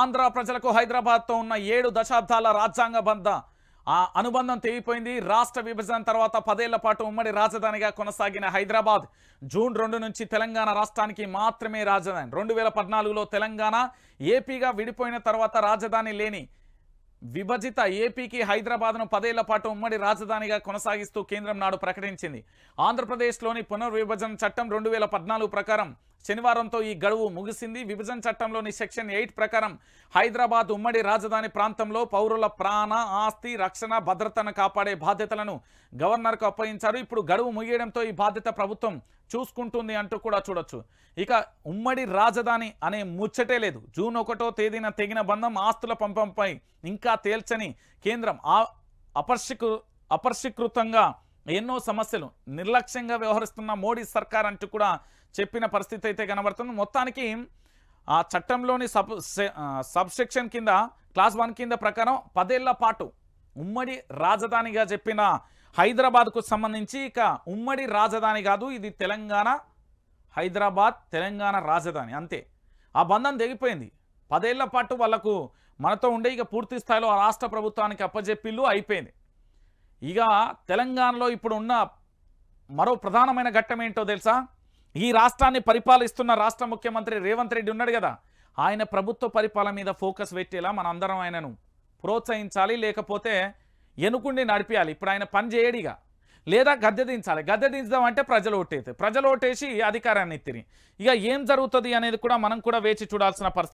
ఆంధ్ర ప్రజలకు హైదరాబాద్తో ఉన్న ఏడు దశాబ్దాల రాజ్యాంగ బంధ ఆ అనుబంధం తెగిపోయింది రాష్ట్ర విభజన తర్వాత పదేళ్ల పాటు ఉమ్మడి రాజధానిగా కొనసాగిన హైదరాబాద్ జూన్ రెండు నుంచి తెలంగాణ రాష్ట్రానికి మాత్రమే రాజధాని రెండు వేల పద్నాలుగులో తెలంగాణ ఏపీగా విడిపోయిన తర్వాత రాజధాని లేని విభజిత ఏపీకి హైదరాబాద్ను పదేళ్ల పాటు ఉమ్మడి రాజధానిగా కొనసాగిస్తూ కేంద్రం నాడు ప్రకటించింది ఆంధ్రప్రదేశ్లోని పునర్విభజన చట్టం రెండు ప్రకారం శనివారంతో ఈ గడువు ముగిసింది విభజన చట్టంలోని సెక్షన్ ఎయిట్ ప్రకారం హైదరాబాద్ ఉమ్మడి రాజధాని ప్రాంతంలో పౌరుల ప్రాణ ఆస్తి రక్షణ భద్రతను కాపాడే బాధ్యతలను గవర్నర్కు అప్పగించారు ఇప్పుడు గడువు ముగియడంతో ఈ బాధ్యత ప్రభుత్వం చూసుకుంటుంది అంటూ కూడా చూడొచ్చు ఇక ఉమ్మడి రాజధాని అనే ముచ్చటే లేదు జూన్ ఒకటో తేదీన తెగిన బంధం ఆస్తుల పంపంపై ఇంకా తేల్చని కేంద్రం అపర్షికృ అపర్షీకృతంగా ఎన్నో సమస్యలు నిర్లక్ష్యంగా వ్యవహరిస్తున్న మోడీ సర్కార్ అంటూ కూడా చెప్పిన పరిస్థితి అయితే కనబడుతుంది మొత్తానికి ఆ చట్టంలోని సబ్ సబ్సెక్షన్ కింద క్లాస్ వన్ కింద ప్రకారం పదేళ్ల పాటు ఉమ్మడి రాజధానిగా చెప్పిన హైదరాబాద్కు సంబంధించి ఇక ఉమ్మడి రాజధాని కాదు ఇది తెలంగాణ హైదరాబాద్ తెలంగాణ రాజధాని అంతే ఆ బంధం తెగిపోయింది పదేళ్ల పాటు వాళ్లకు మనతో ఉండే ఇక పూర్తి స్థాయిలో రాష్ట్ర ప్రభుత్వానికి అప్పజెప్పిల్లు అయిపోయింది ఇక తెలంగాణలో ఇప్పుడు ఉన్న మరో ప్రధానమైన ఘట్టం ఏంటో తెలుసా ఈ రాష్ట్రాన్ని పరిపాలిస్తున్న రాష్ట్ర ముఖ్యమంత్రి రేవంత్ రెడ్డి ఉన్నాడు కదా ఆయన ప్రభుత్వ పరిపాలన మీద ఫోకస్ పెట్టేలా అందరం ఆయనను ప్రోత్సహించాలి లేకపోతే ఎనుకుండి నడిపించాలి ఇప్పుడు ఆయన పని చేయడిగా లేదా గద్దె దించాలి గద్దె దించడం అంటే ప్రజలు ఓటేది ప్రజలు ఓటేసి అధికారాన్ని తిరిగి ఇక ఏం జరుగుతుంది అనేది కూడా మనం కూడా వేచి చూడాల్సిన పరిస్థితి